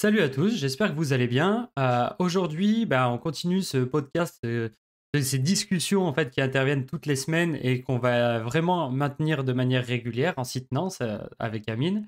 Salut à tous, j'espère que vous allez bien. Euh, aujourd'hui, bah, on continue ce podcast, euh, ces discussions en fait qui interviennent toutes les semaines et qu'on va vraiment maintenir de manière régulière en s'y euh, avec Amine.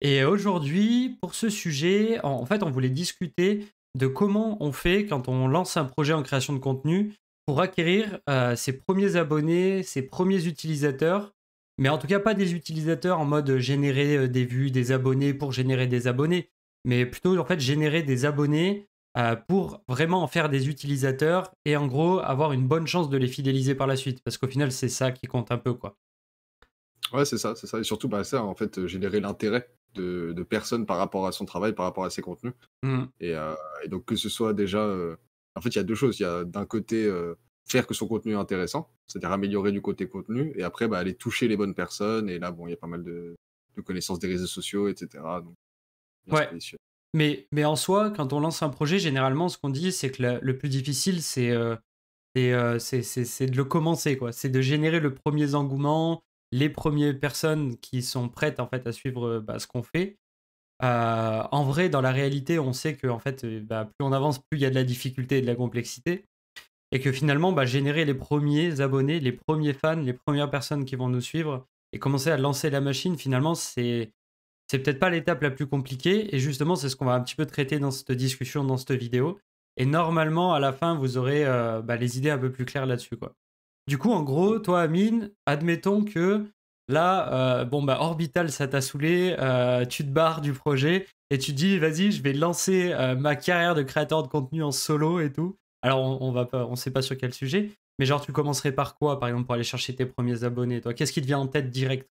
Et aujourd'hui, pour ce sujet, fait, on voulait discuter de comment on fait quand on lance un projet en création de contenu pour acquérir ses premiers abonnés, ses premiers utilisateurs, mais en tout cas pas des utilisateurs en mode générer des vues, des abonnés pour générer des abonnés mais plutôt en fait générer des abonnés euh, pour vraiment en faire des utilisateurs et en gros avoir une bonne chance de les fidéliser par la suite parce qu'au final c'est ça qui compte un peu quoi. Ouais c'est ça, c'est ça et surtout bah, ça en fait euh, générer l'intérêt de, de, personnes par rapport à son travail, par rapport à ses contenus mmh. euh, et, donc que ce soit déjà en fait il y a deux choses, il y a d'un côté faire que son contenu est intéressant, c'est-à-dire améliorer du côté contenu et après bah, aller toucher les bonnes personnes et là bon il y a pas mal de, de connaissances des réseaux sociaux etc donc ouais. Mais, en soi, quand on lance un projet, généralement, ce qu'on dit, c'est que le plus difficile, c'est euh, euh, de le commencer, C'est de générer le premier engouement, les premières personnes qui sont prêtes en fait à suivre euh, bah, ce qu'on fait. en vrai, dans la réalité, on sait que en fait, bah, plus on avance, plus il y a de la difficulté et de la complexité, et que finalement, bah, générer les premiers abonnés, les premiers fans, les premières personnes qui vont nous suivre et commencer à lancer la machine, finalement, c'est c'est peut-être pas l'étape la plus compliquée, et justement, c'est ce qu'on va un petit peu traiter dans cette discussion, dans cette vidéo. Et normalement, à la fin, vous aurez euh, bah, les idées un peu plus claires là-dessus. quoi. Du coup, en gros, toi, Amine, admettons que là, euh, bon, bah, Orbital, ça t'a saoulé, euh, tu te barres du projet et tu dis, vas-y, je vais lancer ma carrière de créateur de contenu en solo et tout. Alors, on, on va pas, on sait pas sur quel sujet, mais genre, tu commencerais par quoi, par exemple, pour aller chercher tes premiers abonnés, toi Qu'est-ce qui te vient en tête direct,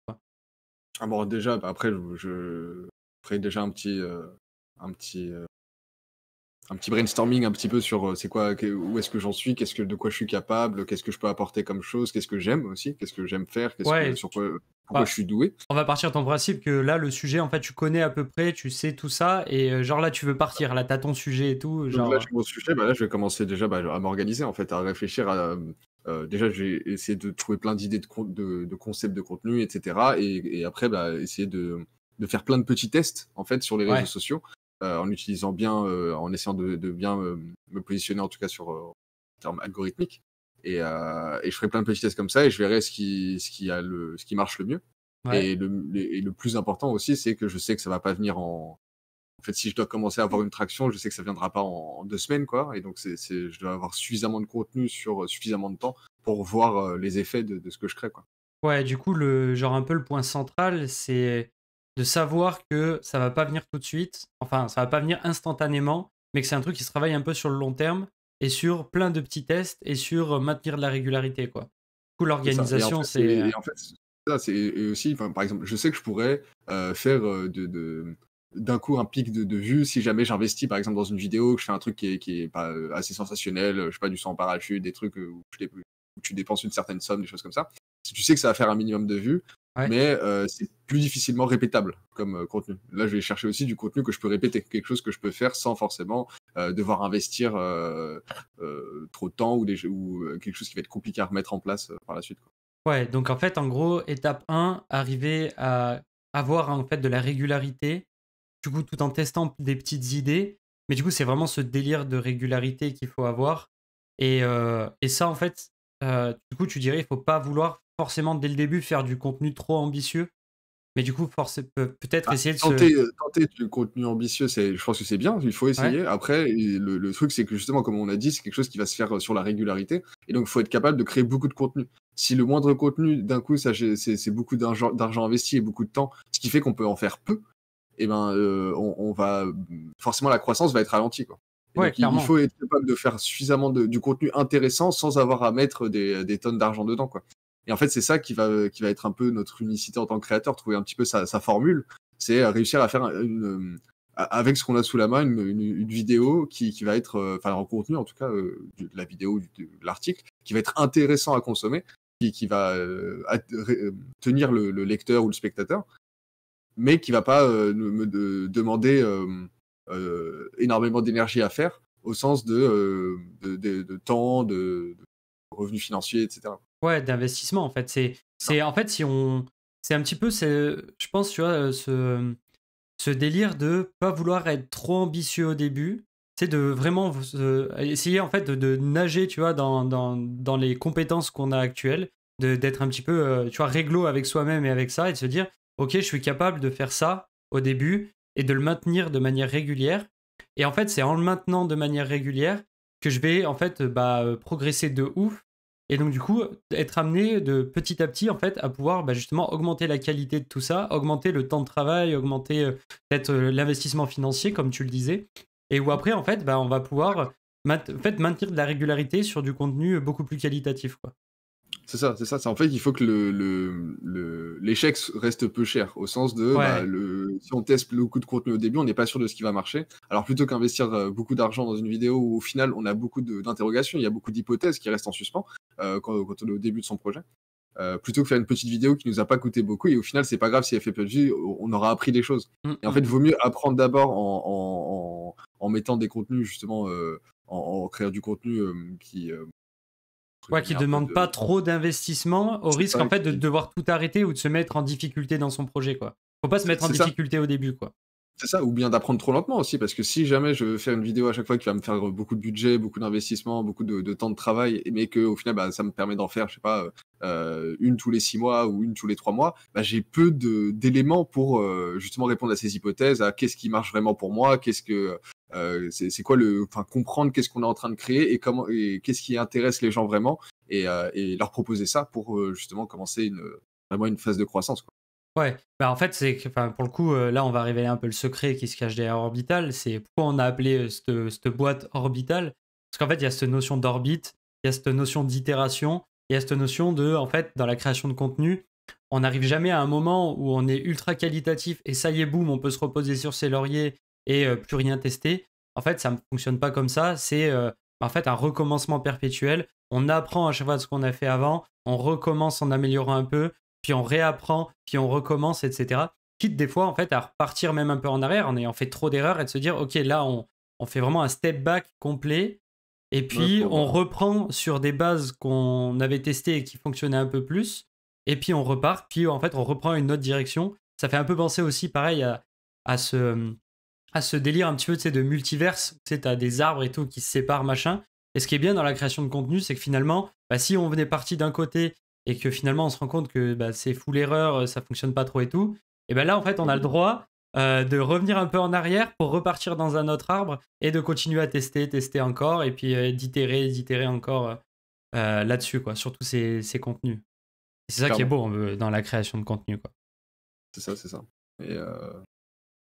ah déjà, bah, après, je, ferai déjà un petit, euh, un petit, euh, petit brainstorming un petit peu sur euh, c'est quoi, où est-ce que j'en suis, qu'est-ce que, de quoi je suis capable, qu'est-ce que je peux apporter comme chose, qu'est-ce que j'aime aussi, qu'est-ce que j'aime faire, sur quoi, bah, je suis doué. On va partir ton principe que là, le sujet, en fait, tu connais à peu près, tu sais tout ça, et genre là, tu veux partir, là, t'as ton sujet et tout. Genre... Bah là, je vais commencer déjà à m'organiser, en fait, à réfléchir à euh, déjà, j'ai essayé de trouver plein d'idées de, de, de, concepts de contenu, etc. Et, et après, bah, essayer de, de, faire plein de petits tests en fait sur les réseaux sociaux, euh, en utilisant bien, euh, en essayant de, bien euh, me positionner en tout cas sur en termes algorithmiques. Et, et, je ferai plein de petits tests comme ça et je verrai ce qui, ce qui, a le, ce qui marche le mieux. Et, le, et, le, plus important aussi, c'est que je sais que ça va pas venir en, fait, si je dois commencer à avoir une traction, je sais que ça viendra pas en, deux semaines, quoi. Et donc, je dois avoir suffisamment de contenu sur euh, suffisamment de temps pour voir euh, les effets de, ce que je crée, quoi. Ouais, du coup, le genre un peu le point central, c'est de savoir que ça va pas venir tout de suite. Enfin, ça va pas venir instantanément, mais que c'est un truc qui se travaille un peu sur le long terme et sur plein de petits tests et sur euh, maintenir de la régularité, quoi. Du coup, l'organisation, c'est. Et aussi, par exemple, je sais que je pourrais faire de d'un coup un pic de, de vue si jamais j'investis par exemple dans une vidéo que je fais un truc qui est, qui est pas euh, assez sensationnel euh, je sais pas du sang en parachute des trucs euh, où, tu dépenses une certaine somme des choses comme ça tu sais que ça va faire un minimum de vues mais c'est plus difficilement répétable comme contenu là je vais chercher aussi du contenu que je peux répéter quelque chose que je peux faire sans forcément devoir investir trop de temps ou, des, ou quelque chose qui va être compliqué à remettre en place par la suite Ouais, donc en fait, en gros, étape 1, arriver à avoir en fait de la régularité du coup, tout en testant des petites idées. Mais du coup, c'est vraiment ce délire de régularité qu'il faut avoir. Et, euh, et, ça, en fait, euh, du coup, tu dirais, il faut pas vouloir forcément dès le début faire du contenu trop ambitieux. Mais du coup, peut-être ah, essayer de tenter, se... Euh, tenter du contenu ambitieux, je pense que c'est bien, il faut essayer. Après, le, le truc, c'est que justement, comme on a dit, c'est quelque chose qui va se faire sur la régularité. Et donc, il faut être capable de créer beaucoup de contenu. Si le moindre contenu, d'un coup, c'est beaucoup d'argent investi et beaucoup de temps, ce qui fait qu'on peut en faire peu, eh ben, euh, on, va forcément la croissance va être ralentie. Quoi. il faut être capable de faire suffisamment de, du contenu intéressant sans avoir à mettre des, tonnes d'argent dedans. Quoi. Et en fait, c'est ça qui va, qui va être un peu notre unicité en tant que créateur, trouver un petit peu sa, formule. C'est euh, réussir à faire une, euh, avec ce qu'on a sous la main, une, vidéo qui, qui, va être, enfin, en contenu en tout cas, de la vidéo, de, de l'article, qui va être intéressant à consommer, qui, qui va tenir le, le, lecteur ou le spectateur, mais qui va pas euh, me demander euh, euh, énormément d'énergie à faire au sens de, de, temps, de, revenus financiers, etc. Ouais, d'investissement en fait. C'est, c'est en fait si on, c'est un petit peu, c'est, je pense, tu vois, ce, ce délire de pas vouloir être trop ambitieux au début, c'est de vraiment essayer en fait de, nager, tu vois, dans, dans, dans les compétences qu'on a actuelles, de, d'être un petit peu, tu vois, réglo avec soi-même et avec ça, et de se dire, ok, je suis capable de faire ça au début et de le maintenir de manière régulière. Et en fait, c'est en le maintenant de manière régulière que je vais en fait bah, progresser de ouf. Et donc du coup, être amené de petit à petit en fait à pouvoir bah, justement augmenter la qualité de tout ça, augmenter le temps de travail, augmenter euh, peut-être euh, l'investissement financier comme tu le disais. Et où après en fait, bah, on va pouvoir fait, maintenir de la régularité sur du contenu beaucoup plus qualitatif. Quoi. C'est ça, c'est ça. En fait, il faut que l'échec le, le, reste peu cher, au sens de bah, le, si on teste le coût de contenu au début, on n'est pas sûr de ce qui va marcher. Alors plutôt qu'investir euh, beaucoup d'argent dans une vidéo où au final on a beaucoup d'interrogations, il y a beaucoup d'hypothèses qui restent en suspens euh, quand, on est au début de son projet. Euh, plutôt que faire une petite vidéo qui nous a pas coûté beaucoup et au final c'est pas grave si elle fait peu de vues, on aura appris des choses. Mmh, et en fait, il mmh. vaut mieux apprendre d'abord en, en, en, mettant des contenus justement, euh, en, créant du contenu euh, qui euh, Quoi qui ne demande pas trop d'investissement au risque en fait de devoir tout arrêter ou de se mettre en difficulté dans son projet. Quoi. Faut pas se mettre en difficulté au début. quoi. C'est ça, ou bien d'apprendre trop lentement aussi, parce que si jamais je veux faire une vidéo à chaque fois qui va me faire beaucoup de budget, beaucoup d'investissement, beaucoup de, temps de travail, mais que au final bah, ça me permet d'en faire, je sais pas, euh, euh, une tous les six mois ou une tous les trois mois, bah, j'ai peu d'éléments pour euh, justement répondre à ces hypothèses, à qu'est-ce qui marche vraiment pour moi, qu'est-ce que euh, c'est quoi le, comprendre qu'est-ce qu'on est en train de créer et comment qu'est-ce qui intéresse les gens vraiment et, euh, leur proposer ça pour euh, justement commencer une, une phase de croissance. Quoi. Ouais, bah, en fait c'est enfin, pour le coup là on va révéler un peu le secret qui se cache derrière Orbital, c'est pourquoi on a appelé cette, cette boîte Orbital parce qu'en fait il y a cette notion d'orbite, il y a cette notion d'itération, il y a cette notion de en fait dans la création de contenu on n'arrive jamais à un moment où on est ultra qualitatif et ça y est, boum, on peut se reposer sur ses lauriers et plus rien tester. En fait, ça ne fonctionne pas comme ça. C'est en fait un recommencement perpétuel. On apprend à chaque fois de ce qu'on a fait avant, on recommence en améliorant un peu, puis on réapprend, puis on recommence, etc. Quitte des fois en fait à repartir même un peu en arrière en ayant fait trop d'erreurs et de se dire ok là on, fait vraiment un step back complet et puis on reprend sur des bases qu'on avait testées et qui fonctionnaient un peu plus et puis on repart puis en fait on reprend une autre direction. Ça fait un peu penser aussi pareil à ce à ce délire un petit peu de multiverse, tu sais, as des arbres et tout qui se séparent, machin. Et ce qui est bien dans la création de contenu, c'est que finalement, bah, si on venait parti d'un côté et que finalement on se rend compte que bah, c'est fou l'erreur, ça fonctionne pas trop et tout, et ben là en fait on a le droit euh, de revenir un peu en arrière pour repartir dans un autre arbre et de continuer à tester, tester encore et puis euh, d'itérer, d'itérer encore euh, là-dessus, quoi, sur tous ces, ces contenus. C'est ça qui est beau dans la création de contenu. quoi. C'est ça, c'est ça. Et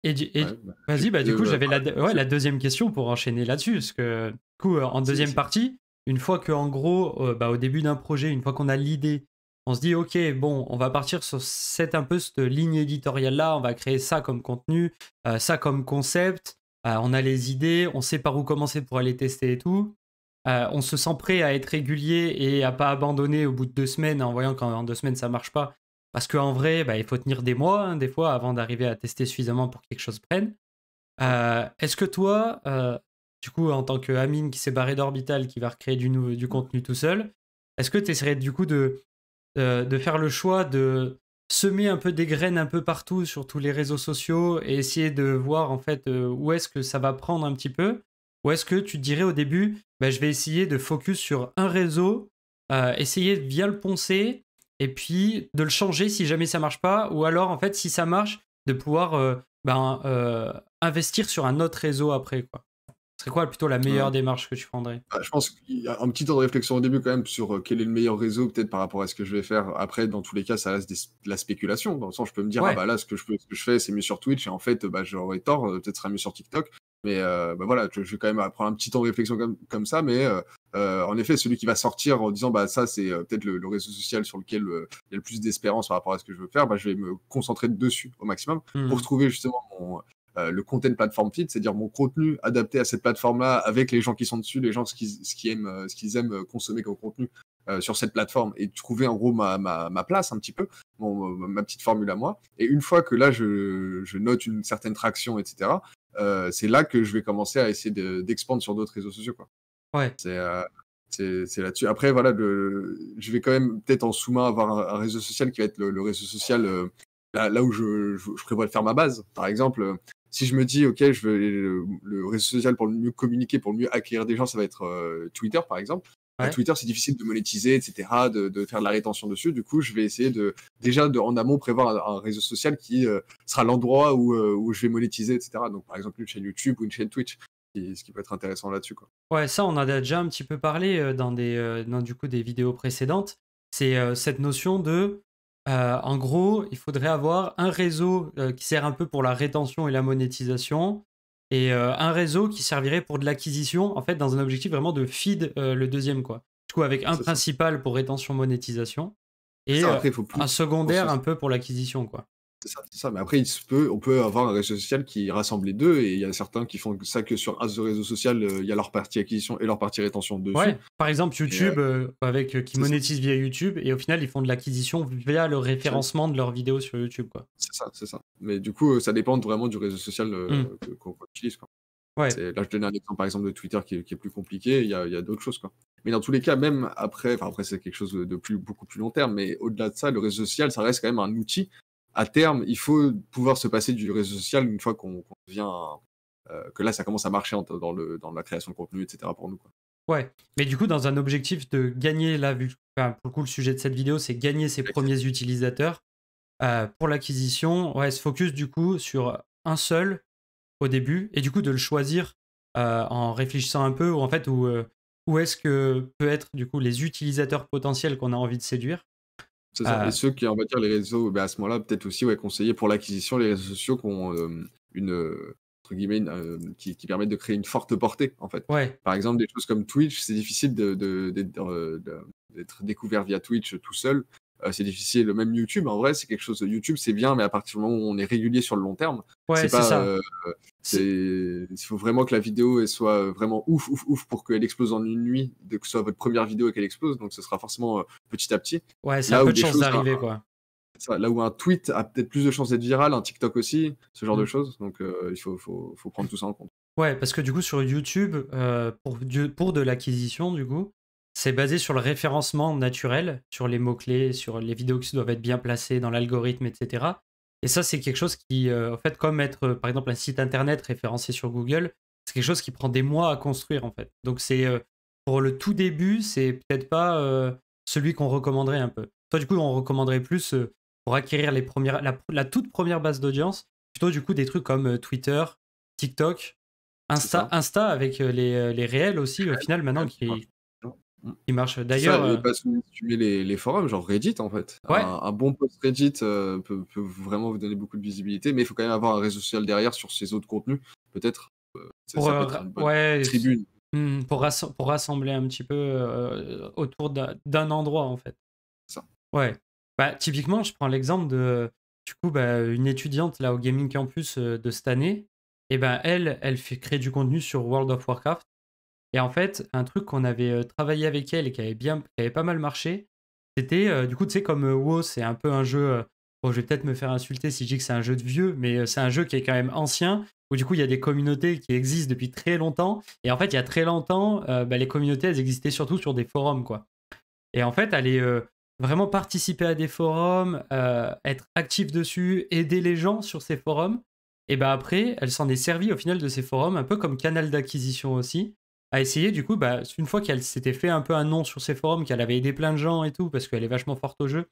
et, bah, vas-y, bah, du coup, euh, j'avais la, deuxième question pour enchaîner là-dessus. Parce que, coup, euh, en deuxième partie, une fois que, gros, euh, bah, au début d'un projet, une fois qu'on a l'idée, on se dit, OK, bon, on va partir sur cette, un peu cette ligne éditoriale-là, on va créer ça comme contenu, ça comme concept, on a les idées, on sait par où commencer pour aller tester et tout. on se sent prêt à être régulier et à pas abandonner au bout de deux semaines en voyant qu'en deux semaines ça marche pas parce qu'en vrai, bah, il faut tenir des mois, hein, des fois, avant d'arriver à tester suffisamment pour que quelque chose prenne. Euh, est-ce que toi, euh, du coup, en tant que qui s'est barré d'Orbital, qui va recréer du, contenu tout seul, est-ce que tu essaierais du coup euh, de, faire le choix de semer un peu des graines un peu partout sur tous les réseaux sociaux et essayer de voir en fait où est-ce que ça va prendre un petit peu Ou est-ce que tu dirais au début, bah, je vais essayer de focus sur un réseau, essayer de bien le poncer et puis de le changer si jamais ça marche pas, ou alors en fait si ça marche, de pouvoir euh, ben, euh, investir sur un autre réseau après. Quoi. Ce serait quoi plutôt la meilleure démarche que tu prendrais bah, Je pense qu'il y a un petit temps de réflexion au début quand même sur euh, quel est le meilleur réseau peut-être par rapport à ce que je vais faire. Après, dans tous les cas, ça reste de la spéculation. Dans le sens, je peux me dire, ah bah là, ce que je, peux, je fais, c'est mieux sur Twitch, et en fait, bah, j'aurais tort, peut-être ce sera mieux sur TikTok. Mais bah voilà, je, vais quand même prendre un petit temps de réflexion comme, comme ça, mais euh, en effet, celui qui va sortir en disant bah ça c'est euh, peut-être le, réseau social sur lequel euh, il y a le plus d'espérance par rapport à ce que je veux faire, bah, je vais me concentrer dessus au maximum hmm. pour trouver justement mon, le content platform fit, c'est-à-dire mon contenu adapté à cette plateforme-là avec les gens qui sont dessus, les gens ce aiment, ce qu'ils aiment consommer comme contenu sur cette plateforme et trouver en gros ma, ma, ma place un petit peu, mon, ma petite formule à moi. Et une fois que là je, je note une certaine traction, etc. c'est là que je vais commencer à essayer d'expandre sur d'autres réseaux sociaux. Quoi. Ouais. Euh, c'est là-dessus. Après, voilà, je vais quand même peut-être en sous-main avoir un, réseau social qui va être le, réseau social euh, là, où je, je, prévois de faire ma base. Par exemple, euh, si je me dis, OK, je veux le, réseau social pour mieux communiquer, pour mieux acquérir des gens, ça va être Twitter, par exemple. Bah, Twitter, c'est difficile de monétiser, etc., de, de, faire de la rétention dessus. Du coup, je vais essayer de déjà de, en amont prévoir un, réseau social qui sera l'endroit où, où, je vais monétiser, etc. Donc, par exemple, une chaîne YouTube ou une chaîne Twitch ce qui peut être intéressant là-dessus. Ouais, ça, on en a déjà un petit peu parlé euh, dans, des, euh, du coup, des vidéos précédentes. C'est euh, cette notion de, en gros, il faudrait avoir un réseau qui sert un peu pour la rétention et la monétisation, et un réseau qui servirait pour de l'acquisition, en fait, dans un objectif vraiment de feed le deuxième, quoi. Du coup, avec un principal pour rétention-monétisation, et un secondaire un peu pour l'acquisition, quoi. C'est ça, mais après, on peut avoir un réseau social qui rassemble les deux, et il y a certains qui font ça que sur un réseau social, euh, il y a leur partie acquisition et leur partie rétention dessus. Ouais, par exemple, euh, YouTube, euh, avec, qui monétise via YouTube, et au final, ils font de l'acquisition via le référencement de leurs vidéos sur YouTube. quoi. C'est ça, c'est ça. Mais du coup, ça dépend vraiment du réseau social mmh. qu'on utilise. Là, je donne un exemple, par exemple, de Twitter qui est, plus compliqué, il y a, d'autres choses. quoi. Mais dans tous les cas, même après, après c'est quelque chose de plus, beaucoup plus long terme, mais au-delà de ça, le réseau social, ça reste quand même un outil à terme, il faut pouvoir se passer du réseau social une fois qu'on vient euh, que là, ça commence à marcher dans, le, dans la création de contenu, etc. pour nous. Quoi. Ouais, mais du coup, dans un objectif de gagner, la vue, pour le coup, le sujet de cette vidéo, c'est gagner ses premiers utilisateurs euh, pour l'acquisition. Ouais, se focus du coup sur un seul au début et du coup de le choisir euh, en réfléchissant un peu ou en fait où, où est-ce que peut être du coup les utilisateurs potentiels qu'on a envie de séduire et ah. ceux qui, on va dire, les réseaux, ben, à ce moment-là, peut-être aussi, ouais, conseiller pour l'acquisition, les réseaux sociaux qui ont euh, une, euh, euh, qui, permettent de créer une forte portée, en fait. Par exemple, des choses comme Twitch, c'est difficile d'être de, découvert via Twitch tout seul. Euh, c'est difficile. Même YouTube, en vrai, c'est quelque chose. YouTube, c'est bien, mais à partir du moment où on est régulier sur le long terme, c'est pas. Euh, il faut vraiment que la vidéo soit euh, vraiment ouf, ouf, ouf pour qu'elle explose en une nuit, que ce soit votre première vidéo et qu'elle explose. Donc, ce sera forcément petit à petit. Ouais, c'est un peu de chance d'arriver, quoi. là où un tweet a peut-être plus de chances d'être viral, un TikTok aussi, ce genre de mm. choses. Donc, il faut, faut, faut prendre tout ça en compte. Ouais, parce que du coup, sur YouTube, pour, pour de l'acquisition, du coup, c'est basé sur le référencement naturel, sur les mots-clés, sur les vidéos qui doivent être bien placées dans l'algorithme, etc. Et ça, c'est quelque chose qui, euh, en fait, comme être, euh, par exemple, un site internet référencé sur Google, c'est quelque chose qui prend des mois à construire, en fait. Donc, c'est euh, pour le tout début, c'est peut-être pas celui qu'on recommanderait un peu. Toi, du coup, on recommanderait plus pour acquérir les premières, la, toute première base d'audience, plutôt du coup des trucs comme Twitter, TikTok, Insta, avec les, les réels aussi, au final, maintenant, qui, il marche d'ailleurs. Euh, parce que tu mets les, forums, genre Reddit en fait. Un, bon post Reddit euh, peut, vraiment vous donner beaucoup de visibilité, mais il faut quand même avoir un réseau social derrière sur ces autres contenus, peut-être. Euh, pour, ça tribune. Hmm, pour, rassembler un petit peu autour d'un endroit en fait. Ça. Ouais. Bah, typiquement, je prends l'exemple de du coup bah, une étudiante là au Gaming Campus de cette année. Et ben elle, elle fait créer du contenu sur World of Warcraft et en fait, un truc qu'on avait euh, travaillé avec elle et qui avait, pas mal marché, c'était euh, du coup, tu sais, comme euh, WoW, c'est un peu un jeu. je vais peut-être me faire insulter si je dis que c'est un jeu de vieux, mais c'est un jeu qui est quand même ancien, où du coup, il y a des communautés qui existent depuis très longtemps. Et en fait, il y a très longtemps, bah, les communautés, elles existaient surtout sur des forums, quoi. Et en fait, aller vraiment participer à des forums, être actif dessus, aider les gens sur ces forums. Et bah après, elle s'en est servie au final de ces forums, un peu comme canal d'acquisition aussi a essayé du coup, bah, une fois qu'elle s'était fait un peu un nom sur ses forums, qu'elle avait aidé plein de gens et tout, parce qu'elle est vachement forte au jeu,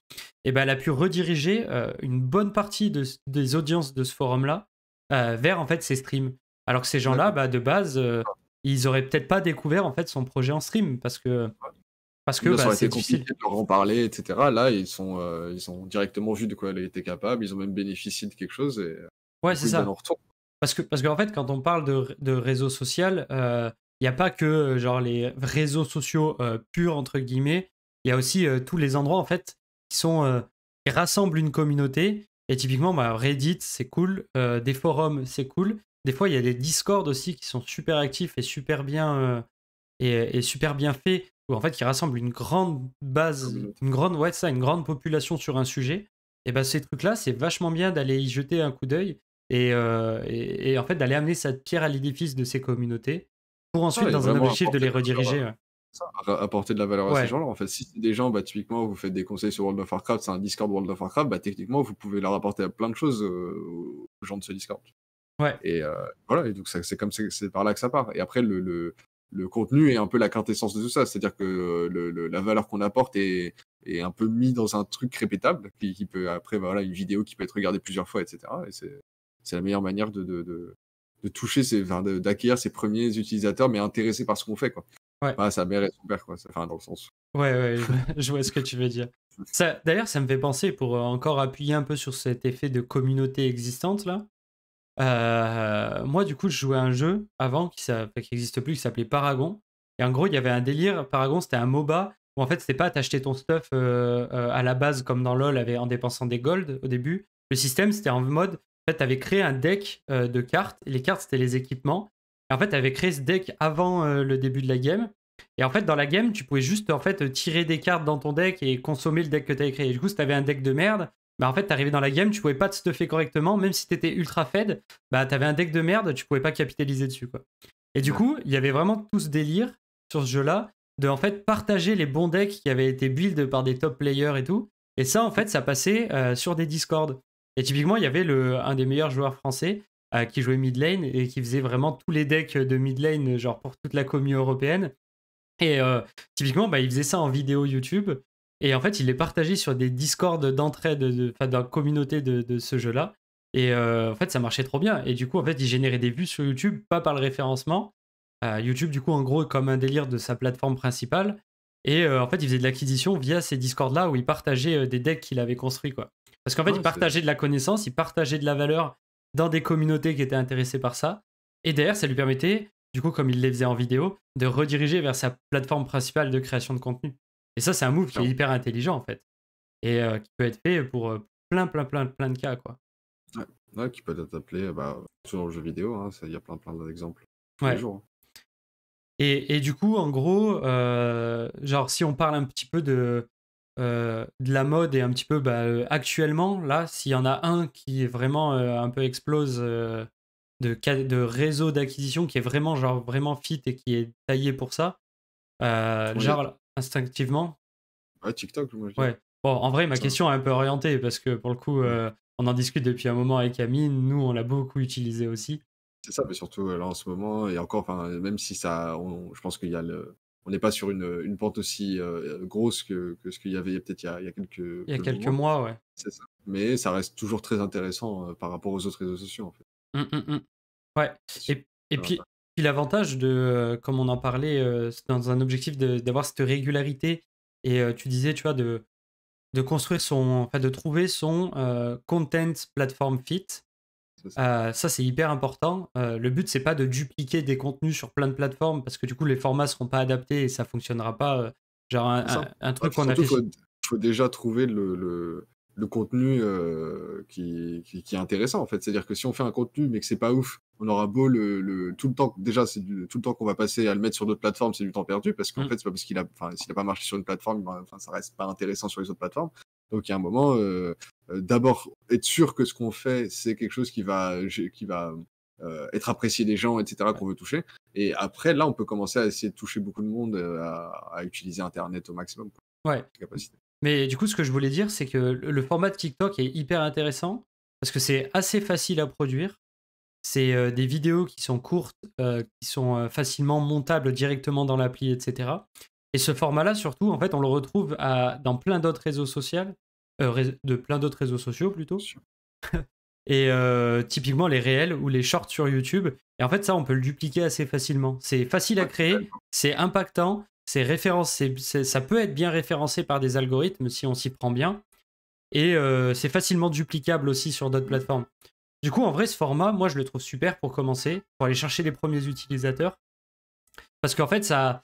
et ben elle a pu rediriger euh, une bonne partie de, des audiences de ce forum-là euh, vers en fait ses streams. Alors que ces gens-là, bah, de base, euh, ils auraient peut-être pas découvert en fait son projet en stream parce que parce que bah, bah c'est difficile de leur en parler, etc. Là, ils sont ils ont directement vu de quoi elle était capable, ils ont même bénéficié de quelque chose et ouais c'est ça. Parce que parce qu'en fait, quand on parle de, de réseau social il n'y a pas que euh, genre les réseaux sociaux euh, purs entre guillemets. Il y a aussi euh, tous les endroits en fait qui sont qui rassemblent une communauté. Et typiquement, bah, Reddit c'est cool, des forums c'est cool. Des fois, il y a des Discord aussi qui sont super actifs et super bien et, super bien faits ou en fait qui rassemblent une grande base, une grande ouais ça, une grande population sur un sujet. Et ben ces trucs là, c'est vachement bien d'aller y jeter un coup d'œil. Et, et en fait d'aller amener cette pierre à l'édifice de ces communautés pour ensuite, dans un objectif, de les rediriger. apporter de la valeur à ces gens-là. En fait, si des gens, bah, typiquement, vous faites des conseils sur World of Warcraft, c'est un Discord World of Warcraft, bah, techniquement, vous pouvez leur apporter plein de choses euh, aux gens de ce Discord. Ouais. Et euh, voilà, et donc c'est comme c'est par là que ça part. Et après, le, le, contenu est un peu la quintessence de tout ça, c'est-à-dire que euh, la valeur qu'on apporte est, est un peu mise dans un truc répétable, qui, qui peut après, bah, voilà, une vidéo qui peut être regardée plusieurs fois, etc. Et c'est la meilleure manière de de toucher, ses, d'acquérir ses premiers utilisateurs, mais intéressés par ce qu'on fait, quoi. Ouais. ça dans le sens. Ouais, ouais, je vois ce que tu veux dire. Ça, d'ailleurs, ça me fait penser, pour euh, encore appuyer un peu sur cet effet de communauté existante, là. Euh, moi, du coup, je jouais un jeu avant qui n'existe plus, qui s'appelait Paragon. Et en gros, il y avait un délire. Paragon, c'était un MOBA où en fait, c'était pas t'acheter ton stuff euh, à la base comme dans LoL en dépensant des gold au début. Le système, c'était en mode en fait, tu avais créé un deck euh, de cartes. les cartes, c'était les équipements. Et en fait, tu avais créé ce deck avant euh, le début de la game. Et en fait, dans la game, tu pouvais juste en fait tirer des cartes dans ton deck et consommer le deck que tu avais créé. Et du coup, si tu avais un deck de merde, bah en fait, arrivais dans la game, tu pouvais pas te stuffer correctement, même si étais ultra fed, bah avais un deck de merde, tu pouvais pas capitaliser dessus, quoi. Et du coup, il y avait vraiment tout ce délire sur ce jeu-là, de en fait partager les bons decks qui avaient été build par des top players et tout. Et ça, en fait, ça passait euh, sur des Discord. Et typiquement, il y avait un des meilleurs joueurs français euh, qui jouait mid lane et qui faisait vraiment tous les decks de mid lane, genre pour toute la commu européenne. Et euh, typiquement, bah, il faisait ça en vidéo YouTube. Et en fait, il les partageait sur des discords d'entrée, de, communauté de, ce jeu-là. Et euh, en fait, ça marchait trop bien. Et du coup, en fait, il générait des vues sur YouTube, pas par le référencement. YouTube, du coup, en gros, comme un délire de sa plateforme principale. Et en fait, il faisait de l'acquisition via ces discords-là où il partageait des decks qu'il avait construits, quoi. Parce qu'en fait, il partageait de la connaissance, il partageait de la valeur dans des communautés qui étaient intéressées par ça. Et derrière, ça lui permettait, du coup, comme il les faisait en vidéo, de rediriger vers sa plateforme principale de création de contenu. Et ça, c'est un move qui est hyper intelligent, en fait. Et euh, qui peut être fait pour euh, plein, plein, plein, plein de cas, quoi. Ouais, qui peut être appelé, euh, bah, sur le jeu vidéo, hein, il y a plein, plein d'exemples. Ouais. Hein. Et, du coup, en gros, genre, si on parle un petit peu de, euh, de la mode et un petit peu bah, euh, actuellement, là, s'il y en a un qui est vraiment euh, un peu explose de, de réseau d'acquisition qui est vraiment genre vraiment fit et qui est taillé pour ça, genre instinctivement. ouais TikTok, moi, Ouais. Bon, en vrai, ma question est un peu orientée parce que pour le coup, on en discute depuis un moment avec amine nous, on l'a beaucoup utilisé aussi. C'est ça, mais surtout là en ce moment, et encore, même si ça, je pense qu'il y a le, on n'est pas sur une, pente aussi euh, grosse que, ce qu'il y avait peut-être il, y a quelques, il y a quelques mois. Mais ça reste toujours très intéressant euh, par rapport aux autres réseaux sociaux. En fait. Mmh, mmh, mmh. Ouais. Et, puis, l'avantage de, euh, comme on en parlait, dans un objectif d'avoir cette régularité, et tu disais, tu vois, de, de construire son, de trouver son content platform fit. Euh, ça, c'est hyper important. Euh, le but, c'est pas de dupliquer des contenus sur plein de plateformes parce que du coup, les formats seront pas adaptés et ça fonctionnera pas. Euh, genre un, truc qu'on a fait. Il faut, déjà trouver le, contenu qui, est intéressant en fait. C'est-à-dire que si on fait un contenu mais que c'est pas ouf, on aura beau le, tout le temps. Déjà, c'est tout le temps qu'on va passer à le mettre sur d'autres plateformes, c'est du temps perdu parce qu'en mm. fait, c'est pas parce qu'il a, s'il a pas marché sur une plateforme, ben, ça reste pas intéressant sur les autres plateformes. Donc, il y a un moment, euh, euh, d'abord, être sûr que ce qu'on fait, c'est quelque chose qui va, qui va euh, être apprécié des gens, etc., qu'on veut toucher. Et après, là, on peut commencer à essayer de toucher beaucoup de monde, à, utiliser Internet au maximum. ouais. Mais du coup, ce que je voulais dire, c'est que le format de TikTok est hyper intéressant parce que c'est assez facile à produire. C'est des vidéos qui sont courtes, qui sont facilement montables directement dans l'appli, etc. Et ce format-là, surtout, en fait, on le retrouve dans plein d'autres réseaux sociaux, euh, de plein d'autres réseaux sociaux plutôt. et euh, typiquement les réels ou les shorts sur YouTube. Et en fait, ça, on peut le dupliquer assez facilement. C'est facile à créer, c'est impactant, c'est référencé, ça peut être bien référencé par des algorithmes si on s'y prend bien. Et euh, c'est facilement duplicable aussi sur d'autres mmh. plateformes. Du coup, en vrai, ce format, moi, je le trouve super pour commencer, pour aller chercher les premiers utilisateurs. Parce qu'en fait, ça,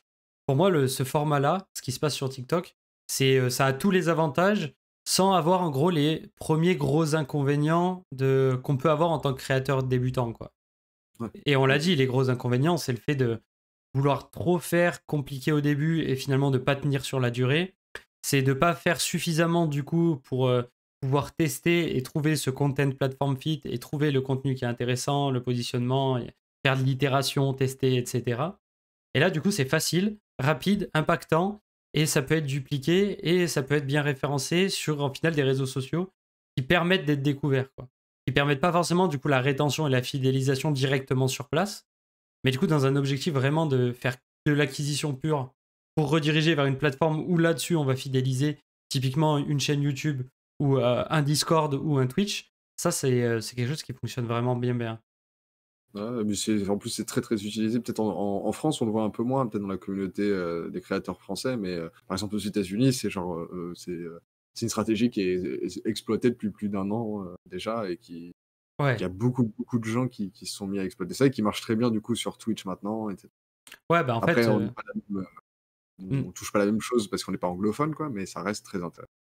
pour moi, ce format-là, ce qui se passe sur TikTok, c'est euh, ça a tous les avantages sans avoir en gros les premiers gros inconvénients qu'on peut avoir en tant que créateur débutant quoi. Et on l'a dit, les gros inconvénients, c'est le fait de vouloir trop faire compliqué au début et finalement de pas tenir sur la durée. C'est de pas faire suffisamment du coup pour euh, pouvoir tester et trouver ce content platform fit et trouver le contenu qui est intéressant, le positionnement, faire de l'itération, tester, etc. Et là, du coup, c'est facile, rapide, impactant, et ça peut être dupliqué, et ça peut être bien référencé sur, en final, des réseaux sociaux qui permettent d'être découverts, quoi. Qui permettent pas forcément, du coup, la rétention et la fidélisation directement sur place, mais du coup, dans un objectif vraiment de faire de l'acquisition pure pour rediriger vers une plateforme où là-dessus, on va fidéliser typiquement une chaîne YouTube ou euh, un Discord ou un Twitch, ça, euh, c'est quelque chose qui fonctionne vraiment bien, bien mais en plus, c'est très très utilisé. Peut-être en, France, on le voit un peu moins, peut-être dans la communauté euh, des créateurs français, mais euh, par exemple aux États-Unis, c'est genre euh, c'est, une stratégie qui est, exploitée depuis plus d'un an déjà et qui il y a beaucoup beaucoup de gens qui, qui se sont mis à exploiter ça et qui marche très bien du coup sur Twitch maintenant. Etc. Ouais, bah, en fait, on, ne hmm. touche pas la même chose parce qu'on n'est pas anglophone, quoi, mais ça reste très intéressant.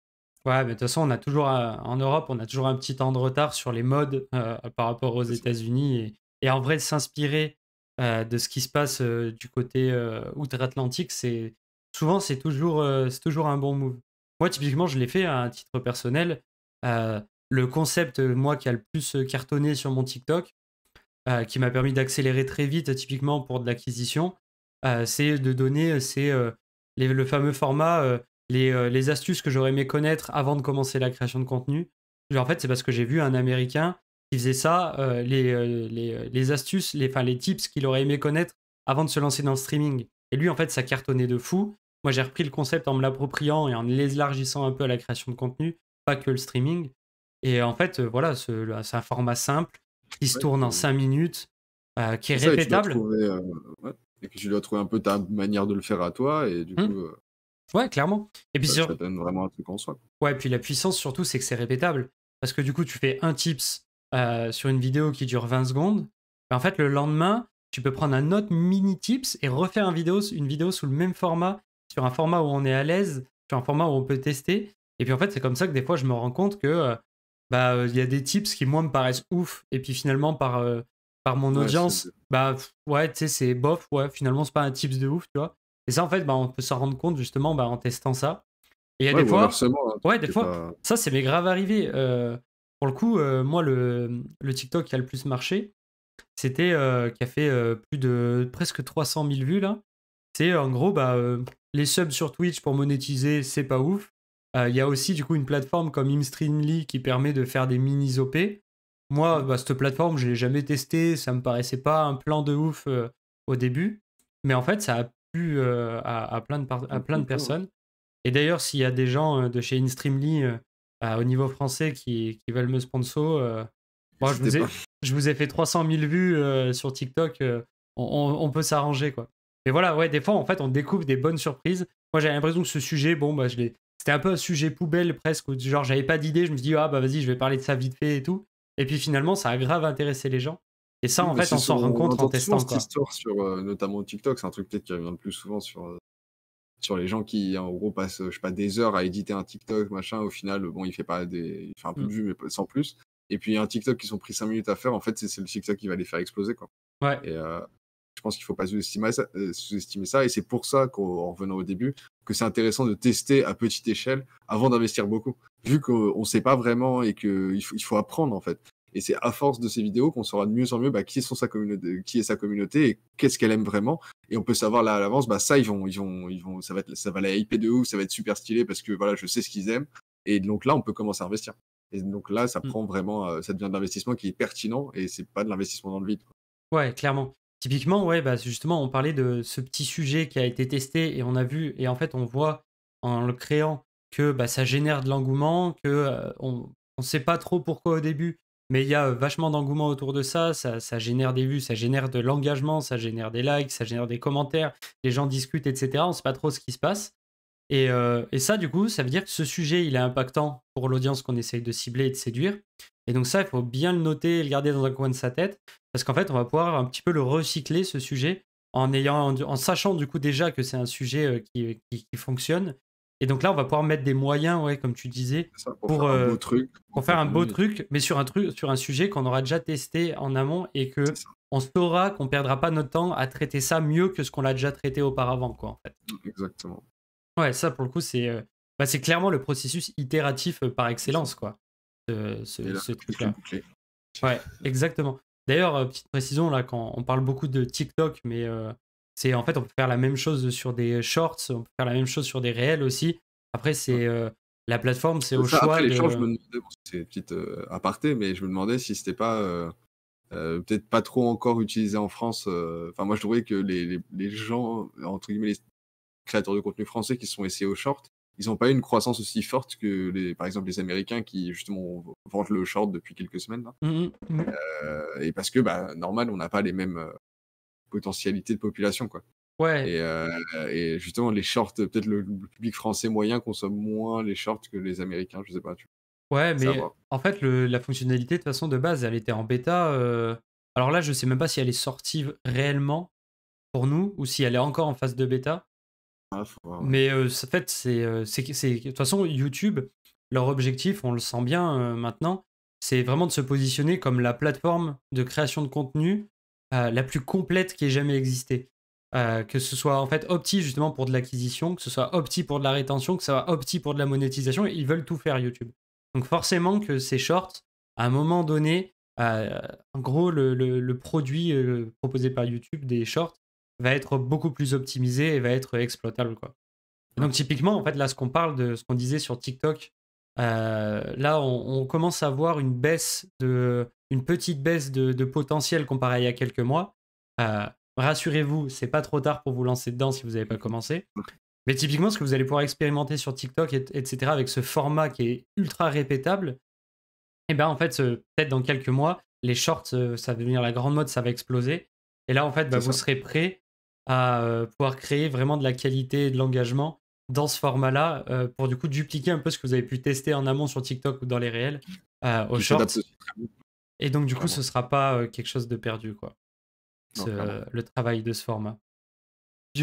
Ouais, mais de toute façon, on a toujours, en Europe, on a toujours un petit temps de retard sur les modes par rapport aux États-Unis. Et et en vrai, s'inspirer de ce qui se passe du côté outre-Atlantique, c'est souvent c'est toujours, c'est toujours un bon move. Moi, typiquement, je l'ai fait hein, à titre personnel. le concept, moi, qui a le plus cartonné sur mon TikTok, qui m'a permis d'accélérer très vite, typiquement pour de l'acquisition, c'est de donner c'est, le fameux format, les, les astuces que j'aurais aimé connaître avant de commencer la création de contenu. En fait, c'est parce que j'ai vu un Américain faisait faisait ça, euh, les, euh, euh, les, astuces, les, enfin, les tips qu'il aurait aimé connaître avant de se lancer dans le streaming. Et lui, en fait, ça cartonnait de fou. Moi, j'ai repris le concept en me l'appropriant et en l'élargissant un peu à la création de contenu, pas que le streaming. Et en fait, voilà, c'est un format simple qui se tourne en 5 minutes, qui est, répétable. et, tu que tu dois trouver un peu ta manière de le faire à toi. Et du mmh. coup. ouais, clairement. Et puis, bah, ça, donne vraiment un truc en soi. Ouais, et puis la puissance surtout, c'est que c'est répétable. Parce que du coup, tu fais un tips euh, sur une vidéo qui dure 20 secondes, en fait, le lendemain, tu peux prendre un autre mini tips et refaire une vidéo, une vidéo sous le même format, sur un format où on est à l'aise, sur un format où on peut tester. Et puis en fait, c'est comme ça que des fois, je me rends compte que euh, bah euh, il y a des tips qui moi me paraissent ouf et puis finalement par par mon audience bah ouais tu sais c'est bof ouais finalement c'est pas un tips de ouf tu vois et ça en fait bah on peut s'en rendre compte justement bah, en testant ça et il y a des fois ouais des fois hein, ça c'est mes graves arrivées euh, pour le coup, euh, moi, le, TikTok qui a le plus marché, c'était euh, qui a fait euh, plus de presque 300 000 vues là. C'est en gros, bah, les subs sur Twitch pour monétiser, c'est pas ouf. Il y a aussi du coup une plateforme comme ImStreamly qui permet de faire des mini OP. Moi, bah, cette plateforme, je l'ai jamais testée, ça me paraissait pas un plan de ouf au début, mais en fait, ça a plu à, plein de, à plein de personnes. Et d'ailleurs, s'il y a des gens de chez InStreamly euh, au niveau français qui, qui veulent me sponsor. Euh, je, vous ai, je, vous ai, fait 300 000 vues euh, sur TikTok. Euh, on, on, peut s'arranger, quoi. Mais voilà, ouais, des fois, en fait, on découvre des bonnes surprises. Moi, j'avais l'impression que ce sujet, bon, bah, je C'était un peu un sujet poubelle presque. genre, j'avais pas d'idée. Je me suis dit, ah, bah, vas-y, je vais parler de ça vite fait et tout. Et puis finalement, ça a grave intéressé les gens. Et ça, en fait, on s'en rend compte en testant. Cette histoire sur notamment TikTok, c'est un truc peut-être qui revient plus souvent sur sur les gens qui en gros passent je sais pas des heures à éditer un TikTok machin au final bon il fait pas des il fait un peu de mm. vues mais sans plus et puis un TikTok qui sont pris cinq minutes à faire en fait c'est le TikTok qui va les faire exploser quoi ouais. et euh, je pense qu'il faut pas sous-estimer ça, euh, et c'est pour ça qu'en revenant au début que c'est intéressant de tester à petite échelle avant d'investir beaucoup vu qu'on sait pas vraiment et que faut, il faut apprendre en fait et c'est à force de ces vidéos qu'on saura de mieux en mieux bah, qui, sa qui est sa communauté et qu'est-ce qu'elle aime vraiment. Et on peut savoir là à l'avance, bah, ça, ils vont, ils vont, ils vont, ça va, être, ça va hyper de ouf, ça va être super stylé parce que voilà, je sais ce qu'ils aiment. Et donc là, on peut commencer à investir. Et donc là, ça mm. prend vraiment, euh, ça devient de l'investissement qui est pertinent et c'est pas de l'investissement dans le vide. Ouais, clairement. Typiquement, ouais, bah justement, on parlait de ce petit sujet qui a été testé et on a vu, et en fait, on voit en le créant que bah, ça génère de l'engouement, que euh, on ne sait pas trop pourquoi au début, mais il y a euh, vachement d'engouement autour de ça. ça, génère des vues, ça génère de l'engagement, ça génère des likes, ça génère des commentaires, les gens discutent, etc. On ne sait pas trop ce qui se passe. Euh, et, ça, du coup, ça veut dire que ce sujet, il est impactant pour l'audience qu'on essaye de cibler et de séduire. Et donc ça, il faut bien le noter le garder dans un coin de sa tête, parce qu'en fait, on va pouvoir un petit peu le recycler, ce sujet, en, sachant du coup déjà que c'est un sujet euh, qui fonctionne et donc là, on va pouvoir mettre des moyens, ouais, comme tu disais, pour, faire un euh, beau truc, mais sur un truc, sur un sujet qu'on aura déjà testé en amont et que on saura qu'on ne perdra pas notre temps à traiter ça mieux que ce qu'on l'a déjà traité auparavant, quoi, Exactement. Ouais, ça pour le coup, c'est euh, bah, clairement le processus itératif euh, par excellence, quoi. Ce, truc-là. Ouais, exactement. D'ailleurs, petite précision là, quand on parle beaucoup de TikTok, mais c'est en fait, on peut faire la même chose sur des euh, shorts, on peut faire la même chose sur des réels aussi. Après, c'est euh, la plateforme, c'est au choix. Après, de... les shorts, je me demandais, c'est une petite euh, aparté, mais je me demandais si c'était pas peut-être pas trop encore utilisé en France. Enfin, moi, je trouvais que les, les, gens, entre guillemets, les créateurs de contenu français qui sont essayés aux shorts, ils n'ont pas eu une croissance aussi forte que, les, par exemple, les Américains qui, justement, vendent le short depuis quelques semaines. Mmh, mmh. et parce que, bah, normal, on n'a pas les mêmes potentialité de population, quoi. Ouais. Et, euh, justement, les shorts, peut-être le, public français moyen consomme moins les shorts que les Américains, je sais pas. Tu... Ouais, mais en fait, le, la fonctionnalité de façon de base, elle était en bêta. Euh, alors là, je sais même pas si elle est sortie réellement pour nous ou si elle est encore en phase de bêta. Ah, mais euh, en fait, c'est, de toute façon YouTube, leur objectif, on le sent bien maintenant, c'est vraiment de se positionner comme la plateforme de création de contenu euh, la plus complète qui ait jamais existé. Euh, que ce soit en fait Opti justement pour de l'acquisition, que ce soit Opti pour de la rétention, que ce soit Opti pour de la monétisation, ils veulent tout faire YouTube. Donc forcément que ces shorts, à un moment donné, euh, en gros le, produit proposé par YouTube des shorts va être beaucoup plus optimisé et va être exploitable quoi. Donc typiquement en fait là ce qu'on parle de ce qu'on disait sur TikTok, là on, commence à voir une baisse de une petite baisse de, potentiel comparé à il y a quelques mois. Euh, rassurez-vous, c'est pas trop tard pour vous lancer dedans si vous n'avez pas mm. commencé. Mais typiquement, ce que vous allez pouvoir expérimenter sur TikTok, etc., avec ce format qui est ultra répétable, et eh ben en fait, peut-être dans quelques mois, les shorts, euh, ça va devenir la grande mode, ça va exploser. Et là, en fait, bah, vous serez prêt à euh, pouvoir créer vraiment de la qualité et de l'engagement dans ce format-là pour du coup dupliquer un peu ce que vous avez pu tester en amont sur TikTok ou dans les réels aux shorts. Et donc, du coup, ce sera pas quelque chose de perdu, quoi. le travail de ce format. Bah,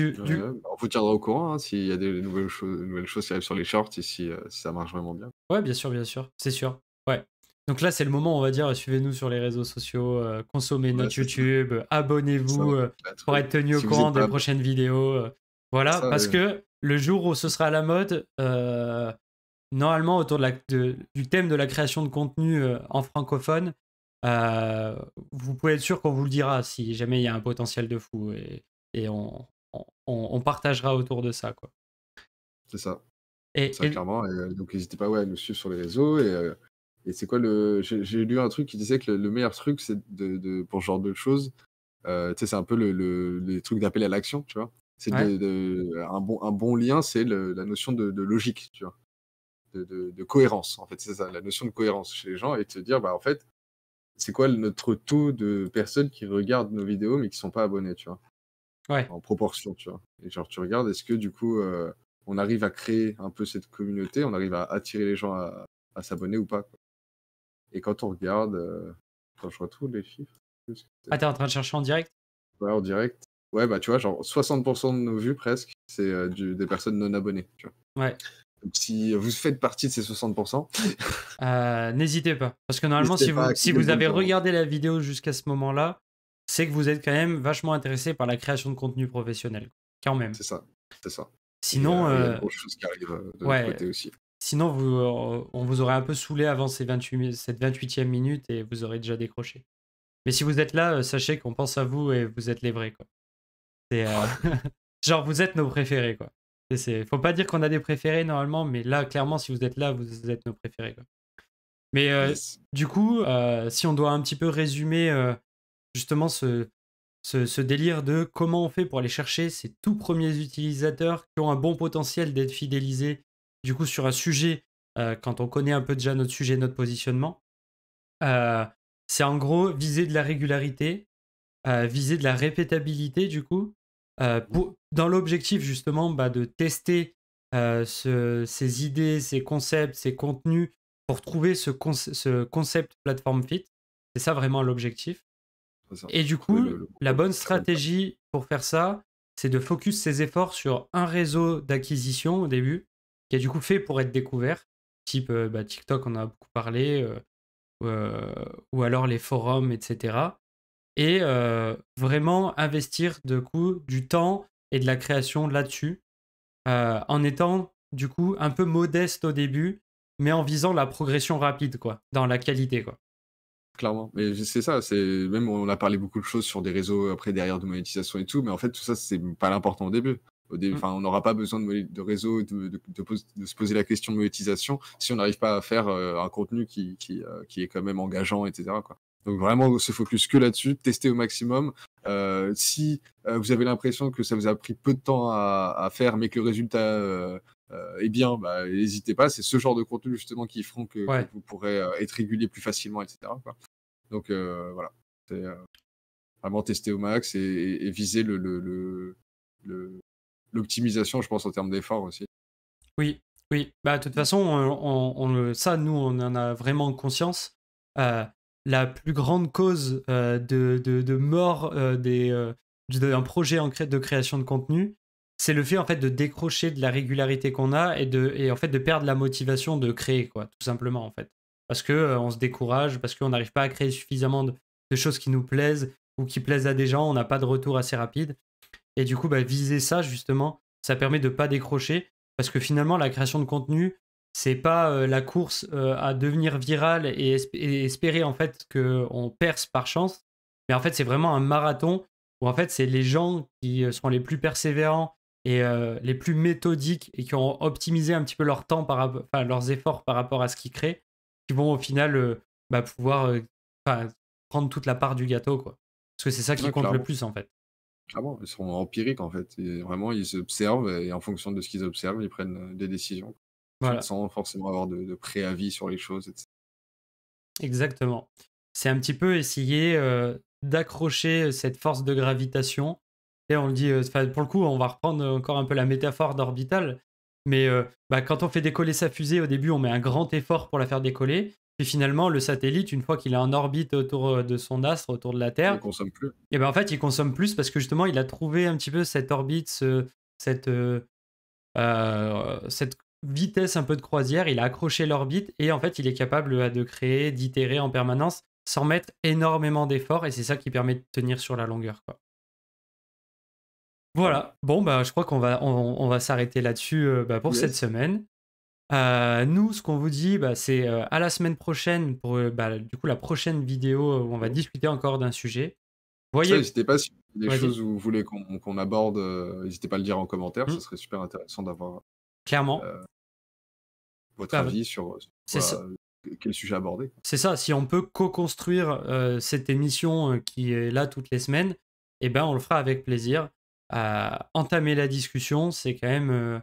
on vous tiendra au courant hein, s'il y a des nouvelles, nouvelles choses qui arrivent sur les shorts et si, ça marche vraiment bien. Ouais, bien sûr, bien sûr, c'est sûr. Ouais. Donc là, c'est le moment, on va dire, suivez-nous sur les réseaux sociaux, consommez notre YouTube, abonnez-vous pour être tenu au courant des prochaines vidéos. voilà, parce que le jour où ce sera à la mode, normalement, autour du thème de la création de contenu en francophone, euh, vous pouvez être sûr qu'on vous le dira si jamais il y a un potentiel de fou et, on, partagera autour de ça. quoi. C'est ça. Et, ça, clairement. Euh, donc n'hésitez pas ouais, à nous suivre sur les réseaux. Et, euh, et c'est quoi le. J'ai lu un truc qui disait que le, meilleur truc c'est de, pour ce genre de choses, c'est un peu le, les trucs d'appel à l'action, tu vois. C'est un, bon, un bon lien, c'est la notion de, logique, tu vois. De, cohérence. En fait, c'est ça, la notion de cohérence chez les gens et de se dire, bah, en fait, c'est quoi notre taux de personnes qui regardent nos vidéos mais qui sont pas abonnées, tu vois. Ouais. En proportion, tu vois. Et genre, tu regardes, est-ce que du coup, euh, on arrive à créer un peu cette communauté, on arrive à attirer les gens à, s'abonner ou pas. Et quand on regarde, euh, quand je les chiffres. Ah, t'es en train de chercher en direct Ouais, en direct. Ouais, bah tu vois, genre 60% de nos vues presque, c'est euh, des personnes non abonnées, tu vois. Ouais si vous faites partie de ces 60%. Euh, n'hésitez pas. Parce que normalement, si, vous, si vous avez regardé la vidéo jusqu'à ce moment-là, c'est que vous êtes quand même vachement intéressé par la création de contenu professionnel. Quand même. C'est ça. C'est ça. Sinon. qui de côté aussi. Sinon, vous, euh, on vous aurait un peu saoulé avant ces 28, cette 28e minute et vous aurez déjà décroché. Mais si vous êtes là, euh, sachez qu'on pense à vous et vous êtes les vrais. Quoi. Genre, vous êtes nos préférés. quoi ne faut pas dire qu'on a des préférés normalement, mais là, clairement, si vous êtes là, vous êtes nos préférés. Mais euh, du coup, euh, si on doit un petit peu résumer euh, justement ce, délire de comment on fait pour aller chercher ces tout premiers utilisateurs qui ont un bon potentiel d'être fidélisés, du coup, sur un sujet, quand on connaît un peu déjà notre sujet, notre positionnement, c'est en gros viser de la régularité, viser de la répétabilité, du coup, euh, dans l'objectif justement bah, de tester euh, ce, ces idées, ces concepts, ces contenus pour trouver ce, concept plateforme fit. C'est ça vraiment l'objectif. Et du coup, la bonne stratégie pour faire ça, c'est de focus ses efforts sur un réseau d'acquisition au début, qui est du coup fait pour être découvert, type euh, bah, TikTok, on en a beaucoup parlé, ou alors les forums, etc et euh, vraiment investir de coup du temps et de la création là-dessus euh, en étant du coup un peu modeste au début mais en visant la progression rapide quoi dans la qualité quoi clairement mais c'est ça c'est même on a parlé beaucoup de choses sur des réseaux après derrière de monétisation et tout mais en fait tout ça c'est pas l'important au début au mm. on n'aura pas besoin de, de réseau, de, se poser la question de monétisation si on n'arrive pas à faire euh, un contenu qui, qui, qui, est quand même engageant, etc. Quoi. Donc vraiment se focus que là-dessus, tester au maximum. Euh, si euh, vous avez l'impression que ça vous a pris peu de temps à, à faire, mais que le résultat euh, est bien, bah, n'hésitez pas. C'est ce genre de contenu justement qui feront que, vous pourrez être régulier plus facilement, etc. Donc voilà, c'est vraiment tester au max et, viser l'optimisation, le, le, je pense, en termes d'effort aussi. Oui, oui. Bah, de toute façon, on, ça, nous, on en a vraiment conscience la plus grande cause euh, de, mort euh, euh, d'un projet de création de contenu, c'est le fait en fait de décrocher de la régularité qu'on a et de et en fait de perdre la motivation de créer quoi, tout simplement en fait. Parce que on se décourage, parce qu'on n'arrive pas à créer suffisamment de, choses qui nous plaisent ou qui plaisent à des gens, on n'a pas de retour assez rapide. Et du coup, bah, viser ça, justement, ça permet de ne pas décrocher, parce que finalement, la création de contenu, c'est pas euh, la course euh, à devenir virale et, espérer en fait qu'on perce par chance. Mais en fait, c'est vraiment un marathon où en fait, c'est les gens qui euh, sont les plus persévérants et les plus méthodiques et qui ont optimisé un petit peu leur temps, par, leurs efforts par rapport à ce qu'ils créent, qui vont au final bah, pouvoir prendre toute la part du gâteau. Quoi. Parce que c'est ça qui compte le plus en fait. ils sont empiriques en fait. vraiment, ils observent et en fonction de ce qu'ils observent, ils prennent des décisions sans forcément avoir de, préavis sur les choses, etc. Exactement. C'est un petit peu essayer euh, d'accrocher euh, cette force de gravitation. Et on le dit, euh, pour le coup, on va reprendre encore un peu la métaphore d'orbital. Mais bah, quand on fait décoller sa fusée, au début, on met un grand effort pour la faire décoller. Puis finalement, le satellite, une fois qu'il est en orbite autour de son astre, autour de la Terre, il consomme plus. Et eh ben en fait, il consomme plus parce que justement, il a trouvé un petit peu cette orbite, cette, cette vitesse un peu de croisière, il a accroché l'orbite et en fait il est capable euh, de créer, d'itérer en permanence sans mettre énormément d'efforts et c'est ça qui permet de tenir sur la longueur. Quoi. Voilà, bon bah je crois qu'on va, on, va s'arrêter là-dessus euh, bah, pour cette semaine. Euh, nous, ce qu'on vous dit, bah, c'est à la semaine prochaine pour bah, du coup la prochaine vidéo où on va discuter encore d'un sujet. Voyez. N'hésitez pas si des choses où vous voulez qu'on aborde, n'hésitez pas à le dire en commentaire, ce mmh. serait super intéressant d'avoir Clairement. Euh, votre avis sur, euh, quel sujet aborder C'est ça, si on peut co-construire euh, cette émission qui est là toutes les semaines, et eh ben, on le fera avec plaisir. entamer la discussion, c'est quand même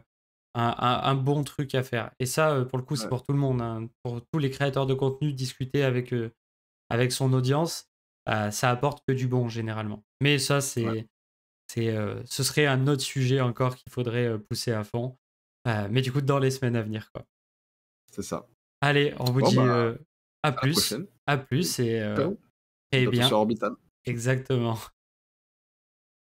un, bon truc à faire. Et ça, pour le coup, c'est pour tout le monde. Hein. Pour tous les créateurs de contenu, discuter avec, avec son audience, ça apporte que du bon généralement. Mais ça, c'est, ce serait un autre sujet encore qu'il faudrait pousser à fond. Euh, mais du coup, dans les semaines à venir, quoi. C'est ça. Allez, on vous dit bah, euh, à, plus. À plus et, euh, et bien. Exactement.